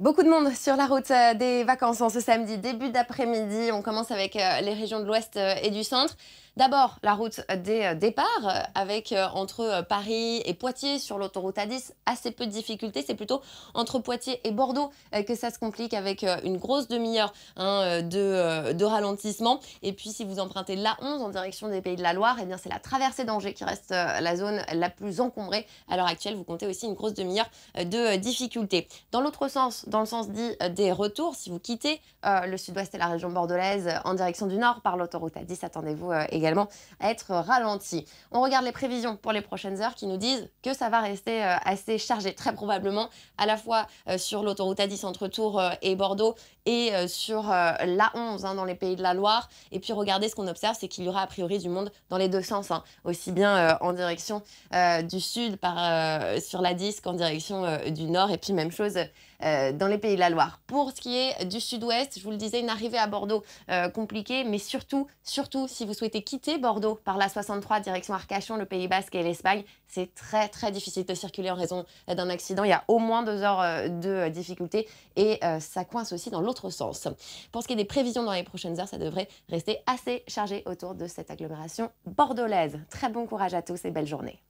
Beaucoup de monde sur la route euh, des vacances en ce samedi, début d'après-midi. On commence avec euh, les régions de l'ouest euh, et du centre. D'abord, la route des euh, départs euh, avec euh, entre Paris et Poitiers sur l'autoroute A10, assez peu de difficultés. C'est plutôt entre Poitiers et Bordeaux que ça se complique avec une grosse demi-heure hein, de, ralentissement. Et puis, si vous empruntez l'A11 en direction des Pays de la Loire, eh c'est la traversée d'Angers qui reste la zone la plus encombrée. À l'heure actuelle, vous comptez aussi une grosse demi-heure de difficultés. Dans l'autre sens, dans le sens dit des retours, si vous quittez le sud-ouest et la région bordelaise en direction du nord par l'autoroute A10, attendez-vous également être ralenti. On regarde les prévisions pour les prochaines heures qui nous disent que ça va rester euh, assez chargé, très probablement, à la fois euh, sur l'autoroute A10 entre Tours euh, et Bordeaux et sur l'A11 hein, dans les pays de la Loire. Et puis regardez ce qu'on observe, c'est qu'il y aura a priori du monde dans les deux sens, hein, aussi bien en direction du sud par, sur l'A10 qu'en direction du nord. Et puis même chose dans les pays de la Loire. Pour ce qui est du sud-ouest, je vous le disais, une arrivée à Bordeaux compliquée, mais surtout, surtout si vous souhaitez quitter Bordeaux par la 63 direction Arcachon, le Pays Basque et l'Espagne, c'est très très difficile de circuler en raison euh, d'un accident. Il y a au moins deux heures euh, de euh, difficulté et ça coince aussi dans l'autre sens. Pour ce qui est des prévisions dans les prochaines heures, ça devrait rester assez chargé autour de cette agglomération bordelaise. Très bon courage à tous et belle journée.